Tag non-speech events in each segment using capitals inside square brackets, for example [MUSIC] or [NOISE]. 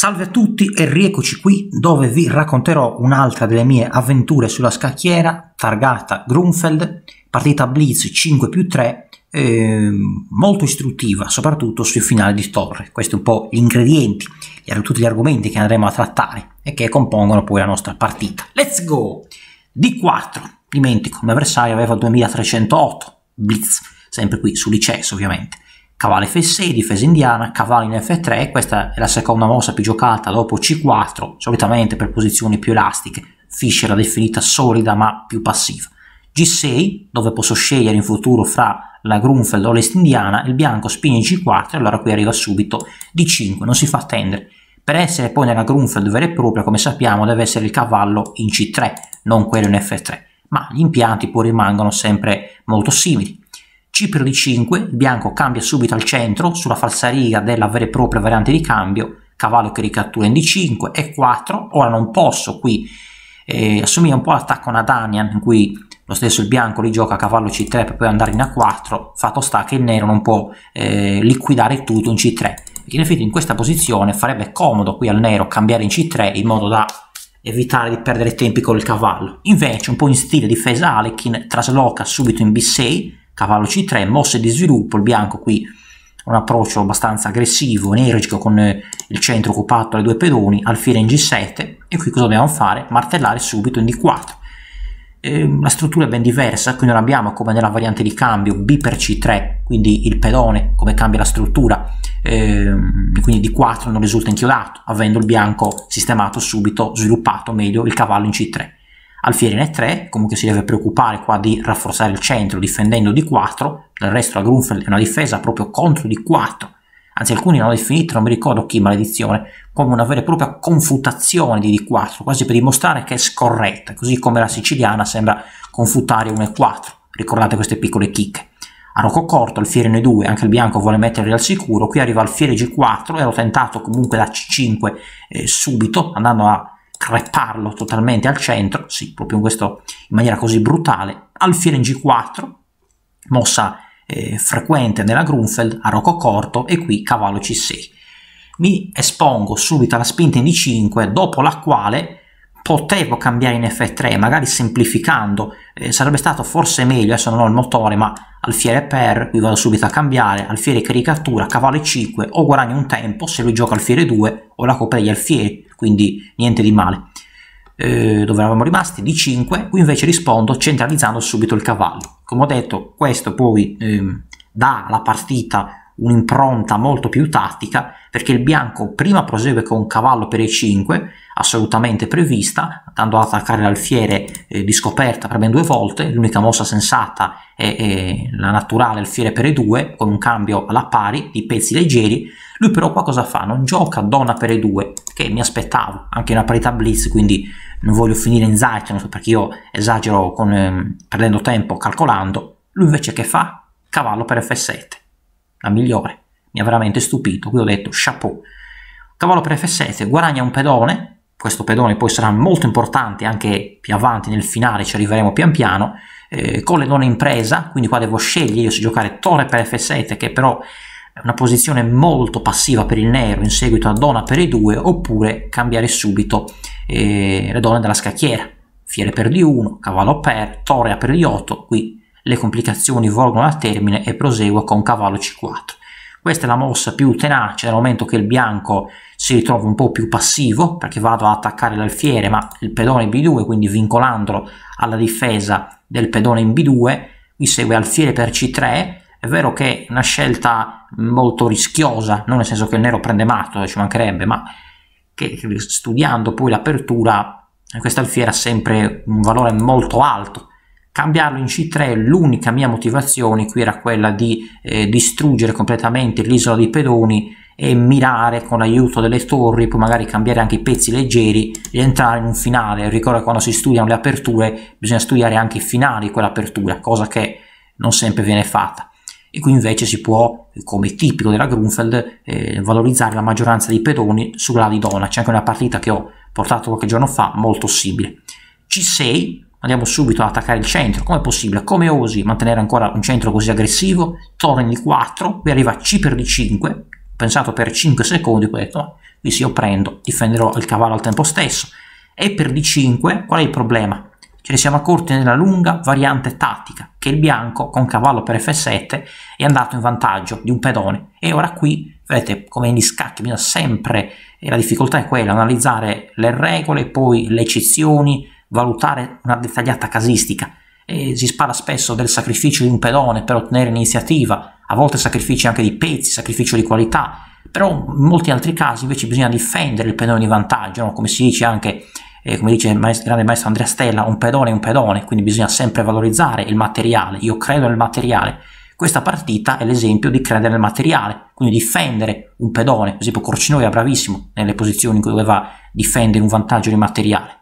Salve a tutti e rieccoci qui dove vi racconterò un'altra delle mie avventure sulla scacchiera targata Grunfeld, partita Blitz 5 più 3, eh, molto istruttiva soprattutto sui finali di torre. Questi un po' gli ingredienti, tutti gli argomenti che andremo a trattare e che compongono poi la nostra partita. Let's go! D4, dimentico, il mio avversario aveva 2308, Blitz, sempre qui su Lices ovviamente cavallo f6, difesa indiana, cavallo in f3, questa è la seconda mossa più giocata dopo c4, solitamente per posizioni più elastiche, Fischer l'ha definita solida ma più passiva. g6, dove posso scegliere in futuro fra la Grunfeld o l'est indiana, il bianco spinge g4 e allora qui arriva subito d5, non si fa attendere. Per essere poi nella Grunfeld vera e propria, come sappiamo, deve essere il cavallo in c3, non quello in f3, ma gli impianti poi rimangono sempre molto simili. C di 5 il bianco cambia subito al centro sulla falsariga della vera e propria variante di cambio, cavallo che ricattura in D5, E4, ora non posso qui, eh, assomiglia un po' all'attacco Nadanian in cui lo stesso il bianco li gioca a cavallo C3 per poi andare in A4, fatto sta che il nero non può eh, liquidare tutto in C3, in effetti in questa posizione farebbe comodo qui al nero cambiare in C3 in modo da evitare di perdere tempi con il cavallo. Invece, un po' in stile difesa Alekin, trasloca subito in B6, cavallo c3, mosse di sviluppo, il bianco qui un approccio abbastanza aggressivo, energico con eh, il centro occupato dai due pedoni, alfiere in g7 e qui cosa dobbiamo fare? Martellare subito in d4. Ehm, la struttura è ben diversa, qui non abbiamo come nella variante di cambio B per C3, quindi il pedone come cambia la struttura, ehm, e quindi D4 non risulta inchiodato, avendo il bianco sistemato subito, sviluppato meglio il cavallo in C3. Alfieri 3, comunque si deve preoccupare qua di rafforzare il centro difendendo di 4, del resto la Grunfeld è una difesa proprio contro di 4, anzi alcuni l'hanno definita, non mi ricordo chi, maledizione, come una vera e propria confutazione di D4, quasi per dimostrare che è scorretta, così come la siciliana sembra confutare 1 e 4, ricordate queste piccole chicche. A Rocco Corto, alfiere N2, anche il bianco vuole metterli al sicuro, qui arriva alfiere G4, ero tentato comunque da C5 eh, subito, andando a screpparlo totalmente al centro, sì, proprio in, questo, in maniera così brutale, alfiere in G4, mossa eh, frequente nella Grunfeld a rocco corto e qui cavallo C6. Mi espongo subito alla spinta in D5, dopo la quale potevo cambiare in F3 magari semplificando eh, sarebbe stato forse meglio adesso non ho il motore ma alfiere per qui vado subito a cambiare alfiere caricatura cavallo 5 o guadagno un tempo se lui gioca alfiere 2 o la copre gli alfieri quindi niente di male eh, dove eravamo rimasti d 5 qui invece rispondo centralizzando subito il cavallo come ho detto questo poi eh, dà la partita un'impronta molto più tattica perché il bianco prima prosegue con un cavallo per e5 assolutamente prevista andando ad attaccare l'alfiere eh, di scoperta per ben due volte l'unica mossa sensata è, è, eh, la naturale alfiere per e2 con un cambio alla pari di pezzi leggeri lui però qua cosa fa? non gioca donna per e2 che mi aspettavo anche una parità blitz quindi non voglio finire in Zeichen perché io esagero con, ehm, perdendo tempo calcolando lui invece che fa? cavallo per f7 la migliore, mi ha veramente stupito, qui ho detto chapeau. Cavallo per F7 guadagna un pedone, questo pedone poi sarà molto importante anche più avanti nel finale, ci arriveremo pian piano, eh, con le donne in presa, quindi qua devo scegliere io se giocare torre per F7 che però è una posizione molto passiva per il nero in seguito a donna per i due, oppure cambiare subito eh, le donne della scacchiera. Fiere per D1, cavallo per, torre per D8, qui le complicazioni volgono al termine e proseguo con cavallo c4. Questa è la mossa più tenace dal momento che il bianco si ritrova un po' più passivo perché vado ad attaccare l'alfiere ma il pedone b2 quindi vincolandolo alla difesa del pedone in b2 mi segue alfiere per c3 è vero che è una scelta molto rischiosa, non nel senso che il nero prende matto, ci mancherebbe, ma che studiando poi l'apertura, questa alfiera ha sempre un valore molto alto, Cambiarlo in C3, l'unica mia motivazione qui era quella di eh, distruggere completamente l'isola dei pedoni e mirare con l'aiuto delle torri, poi magari cambiare anche i pezzi leggeri e entrare in un finale. ricordo che quando si studiano le aperture, bisogna studiare anche i finali di quell'apertura, cosa che non sempre viene fatta. E qui invece si può, come tipico della Grunfeld, eh, valorizzare la maggioranza dei pedoni sulla Lidona. C'è anche una partita che ho portato qualche giorno fa, molto simile. C6, andiamo subito ad attaccare il centro, Come è possibile? Come osi mantenere ancora un centro così aggressivo? Torna di 4, poi arriva C per D5, ho pensato per 5 secondi, poi ho detto, no, qui sì io prendo, difenderò il cavallo al tempo stesso. E per D5, qual è il problema? Ce ne siamo accorti nella lunga variante tattica, che il bianco con cavallo per F7 è andato in vantaggio di un pedone. E ora qui, vedete, come negli scacchi, bisogna sempre, e la difficoltà è quella, analizzare le regole, poi le eccezioni, valutare una dettagliata casistica. E si spara spesso del sacrificio di un pedone per ottenere iniziativa, a volte sacrifici anche di pezzi, sacrificio di qualità, però in molti altri casi invece bisogna difendere il pedone di vantaggio, no? come si dice anche, eh, come dice il, maestro, grande maestro Andrea Stella, un pedone è un pedone, quindi bisogna sempre valorizzare il materiale, io credo nel materiale. Questa partita è l'esempio di credere nel materiale, quindi difendere un pedone, per esempio Corcinoia era bravissimo nelle posizioni in cui doveva difendere un vantaggio di materiale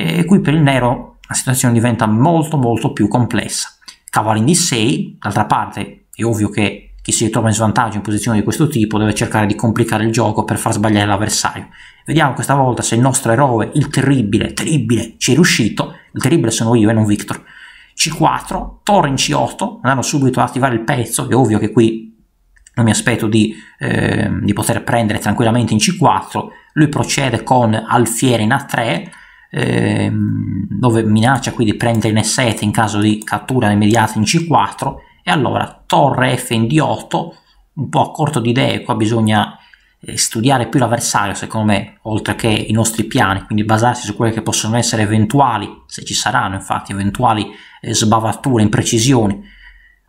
e qui per il nero la situazione diventa molto molto più complessa. Cavallo in D6, d'altra parte è ovvio che chi si ritrova in svantaggio in posizione di questo tipo deve cercare di complicare il gioco per far sbagliare l'avversario. Vediamo questa volta se il nostro eroe, il terribile, terribile, ci è riuscito. Il terribile sono io e non Victor. C4, torre in C8, andando subito ad attivare il pezzo, è ovvio che qui non mi aspetto di, eh, di poter prendere tranquillamente in C4. Lui procede con alfiere in A3, eh, dove minaccia quindi di prendere in E7 in caso di cattura immediata in C4 e allora torre F in D8 un po' a corto di idee qua bisogna eh, studiare più l'avversario secondo me oltre che i nostri piani quindi basarsi su quelle che possono essere eventuali se ci saranno infatti eventuali eh, sbavature imprecisioni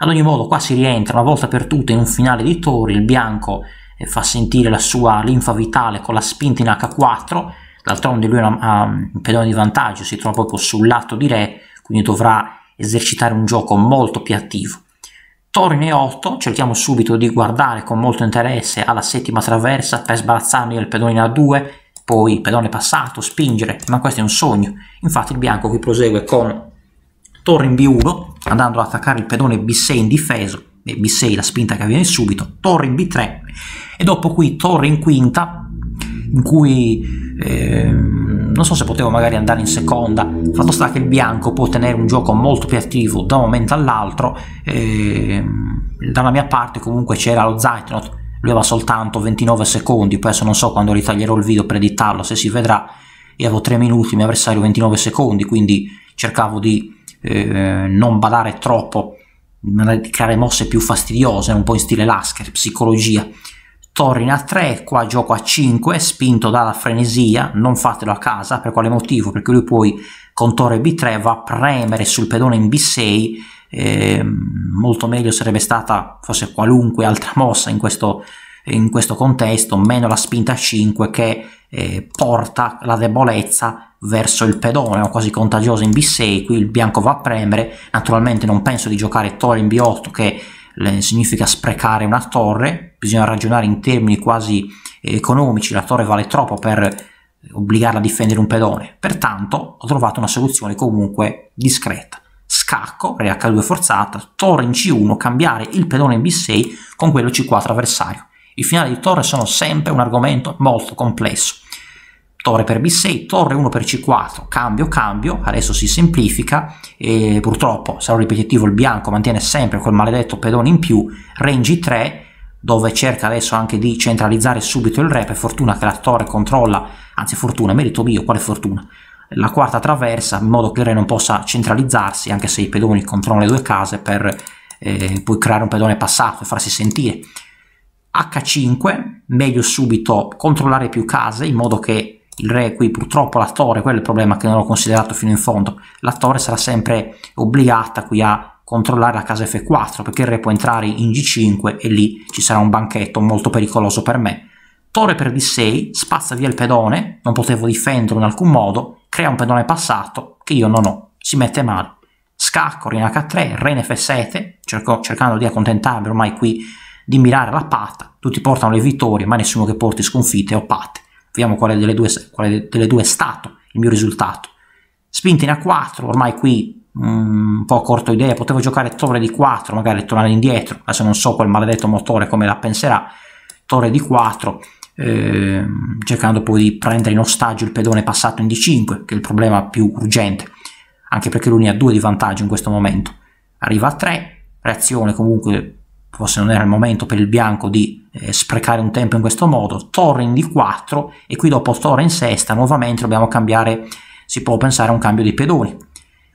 ad ogni modo qua si rientra una volta per tutte in un finale di torri il bianco eh, fa sentire la sua linfa vitale con la spinta in H4 D'altronde lui ha un pedone di vantaggio, si trova proprio sul lato di re, quindi dovrà esercitare un gioco molto più attivo. Torino E8, cerchiamo subito di guardare con molto interesse alla settima traversa per sbarazzarmi del pedone in A2, poi il pedone passato, spingere, ma questo è un sogno. Infatti il bianco qui prosegue con torre in B1, andando ad attaccare il pedone B6 in indifeso, e B6 la spinta che avviene subito, torre in B3, e dopo qui torre in quinta, in cui Ehm, non so se potevo magari andare in seconda, fatto sta che il bianco può tenere un gioco molto più attivo da un momento all'altro, eh, dalla mia parte comunque c'era lo Zeitnot, lui aveva soltanto 29 secondi, poi adesso non so quando ritaglierò il video per editarlo, se si vedrà, io avevo 3 minuti, mio avversario 29 secondi, quindi cercavo di eh, non badare troppo, di creare mosse più fastidiose, un po' in stile Lasker, psicologia. Torrina a 3, qua gioco a 5, spinto dalla frenesia, non fatelo a casa, per quale motivo? Perché lui poi con torre B3 va a premere sul pedone in B6, eh, molto meglio sarebbe stata forse qualunque altra mossa in questo, in questo contesto, meno la spinta a 5 che eh, porta la debolezza verso il pedone, o quasi contagiosa in B6, qui il bianco va a premere, naturalmente non penso di giocare torre in B8 che significa sprecare una torre, bisogna ragionare in termini quasi eh, economici, la torre vale troppo per obbligarla a difendere un pedone, pertanto ho trovato una soluzione comunque discreta. Scacco, re H2 forzata, torre in C1, cambiare il pedone in B6 con quello C4 avversario. I finali di torre sono sempre un argomento molto complesso torre per b6, torre 1 per c4, cambio, cambio, adesso si semplifica e purtroppo, sarò ripetitivo, il bianco mantiene sempre quel maledetto pedone in più, range 3 dove cerca adesso anche di centralizzare subito il re, per fortuna che la torre controlla, anzi fortuna, merito mio, quale fortuna, la quarta traversa in modo che il re non possa centralizzarsi anche se i pedoni controllano le due case per eh, poi creare un pedone passato e farsi sentire. H5, meglio subito controllare più case in modo che il re qui purtroppo l'attore, quello è il problema che non l'ho considerato fino in fondo, l'attore sarà sempre obbligata qui a controllare la casa F4 perché il re può entrare in G5 e lì ci sarà un banchetto molto pericoloso per me. Torre per D6, spazza via il pedone, non potevo difenderlo in alcun modo, crea un pedone passato che io non ho, si mette male. Scacco, in H3, re in F7, cerco, cercando di accontentarmi ormai qui di mirare la patta, tutti portano le vittorie ma nessuno che porti sconfitte o patte vediamo quale delle due, quale delle due è stato il mio risultato. Spinte in A4, ormai qui mh, mm, un po' corto idea, potevo giocare torre di 4, magari tornare indietro, adesso non so quel maledetto motore come la penserà, torre di 4, eh, cercando poi di prendere in ostaggio il pedone passato in D5, che è il problema più urgente, anche perché lui ne ha due di vantaggio in questo momento. Arriva a 3, reazione comunque forse non era il momento per il bianco di eh, sprecare un tempo in questo modo, torre in D4 e qui dopo torre in sesta nuovamente dobbiamo cambiare, si può pensare a un cambio di pedoni.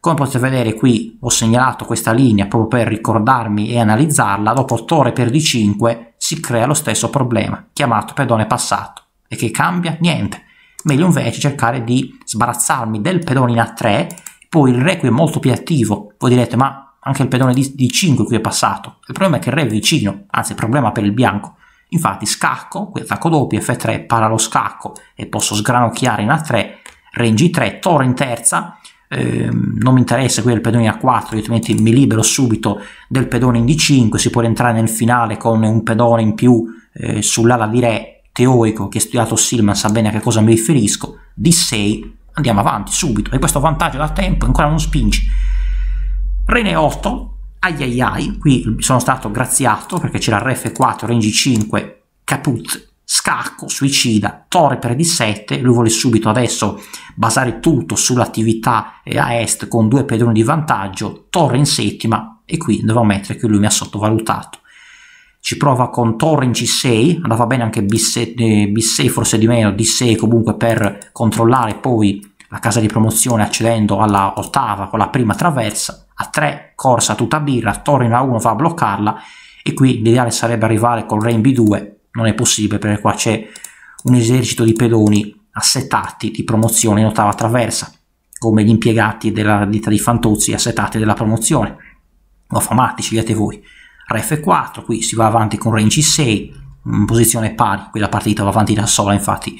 Come potete vedere qui ho segnalato questa linea proprio per ricordarmi e analizzarla, dopo torre per D5 si crea lo stesso problema, chiamato pedone passato. E che cambia? Niente. Meglio invece cercare di sbarazzarmi del pedone in A3, poi il requiem è molto più attivo. Voi direte ma anche il pedone di, di 5 qui è passato. Il problema è che il re è vicino, anzi il problema per il bianco. Infatti scacco, qui attacco doppio, F3 para lo scacco e posso sgranocchiare in A3, re in G3, toro in terza, eh, non mi interessa qui il pedone A4, altrimenti mi libero subito del pedone in D5, si può rientrare nel finale con un pedone in più eh, sull'ala di re teorico, che ha studiato Silman sa bene a che cosa mi riferisco, D6, andiamo avanti subito, e questo vantaggio da tempo ancora non spingi. Preneotto, ai ai ai, qui sono stato graziato perché c'era Ref 4, Range 5, Caput, Scacco, Suicida, Torre per D7, lui vuole subito adesso basare tutto sull'attività eh, a est con due pedoni di vantaggio, Torre in settima e qui devo ammettere che lui mi ha sottovalutato. Ci prova con Torre in C6, andava bene anche B6, eh, B6 forse di meno, D6 comunque per controllare poi la casa di promozione accedendo alla ottava con la prima traversa a 3 corsa tutta birra, Torino A1 va a bloccarla e qui l'ideale sarebbe arrivare col Rain B2, non è possibile perché qua c'è un esercito di pedoni assettati di promozione in ottava traversa, come gli impiegati della ditta di Fantozzi assettati della promozione, o affamati, scegliete voi. Re F4, qui si va avanti con Rain C6, in posizione pari, qui la partita va avanti da sola, infatti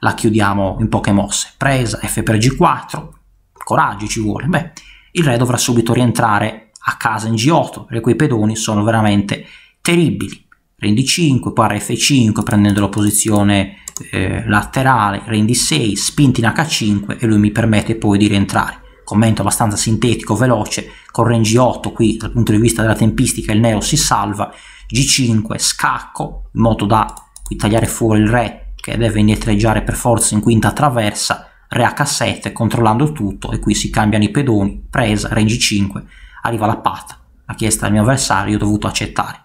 la chiudiamo in poche mosse. Presa, F per G4, coraggio ci vuole, beh il re dovrà subito rientrare a casa in G8, perché quei pedoni sono veramente terribili. Re in D5, poi re F5 prendendo la posizione eh, laterale, re in D6, spinti in H5 e lui mi permette poi di rientrare. Commento abbastanza sintetico, veloce, con re in G8 qui dal punto di vista della tempistica il neo si salva, G5 scacco in modo da qui tagliare fuori il re che deve indietreggiare per forza in quinta traversa re a cassette controllando tutto e qui si cambiano i pedoni, presa, range 5, arriva la patta, la chiesta del mio avversario, ho dovuto accettare.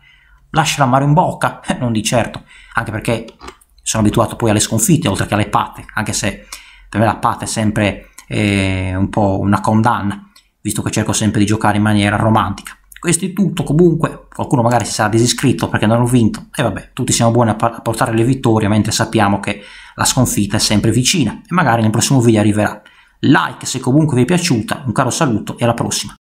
Lascia la in bocca, [LAUGHS] non di certo, anche perché sono abituato poi alle sconfitte oltre che alle patte, anche se per me la patta è sempre eh, un po' una condanna, visto che cerco sempre di giocare in maniera romantica. Questo è tutto, comunque qualcuno magari si sarà disiscritto perché non ho vinto e vabbè, tutti siamo buoni a, a portare le vittorie mentre sappiamo che la sconfitta è sempre vicina e magari nel prossimo video arriverà. Like se comunque vi è piaciuta, un caro saluto e alla prossima.